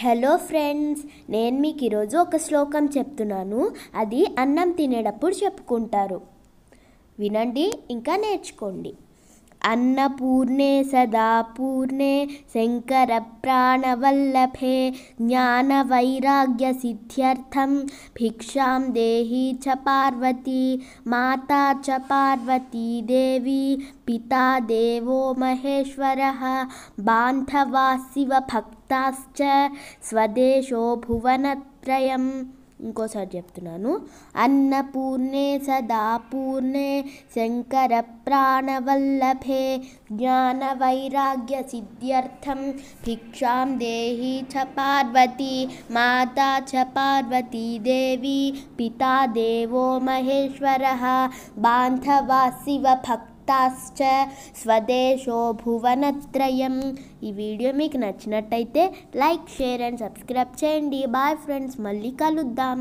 hello friends నేను మీకు ఈరోజు ఒక శ్లోకం చెప్తున్నాను అది అన్నం తినేటప్పుడు చెప్పుకుంటారు వినండి ఇంకా నేర్చుకోండి अन्नपूर्णे सदा पूर्णे शङ्करप्राणवल्लभे ज्ञानवैराग्यसिद्ध्यर्थं भिक्षां देहि च पार्वती माता च पार्वती देवी पिता देवो महेश्वरः बान्धवा शिवभक्ताश्च स्वदेशो भुवनत्रयम् इोसार अन्नपूर्णे सदा पूर्णे शङ्करप्राणवल्लभे ज्ञानवैराग्यसिद्ध्यर्थं दिक्षां देहि च पार्वती माता च पार्वती देवी पिता देवो महेश्वरः बान्धवा शिवभक्ति దత్తాశ్చ స్వదేశో భువనత్రయం ఈ వీడియో మీకు నచ్చినట్టయితే లైక్ షేర్ అండ్ సబ్స్క్రైబ్ చేయండి బాయ్ ఫ్రెండ్స్ మళ్ళీ కలుద్దాం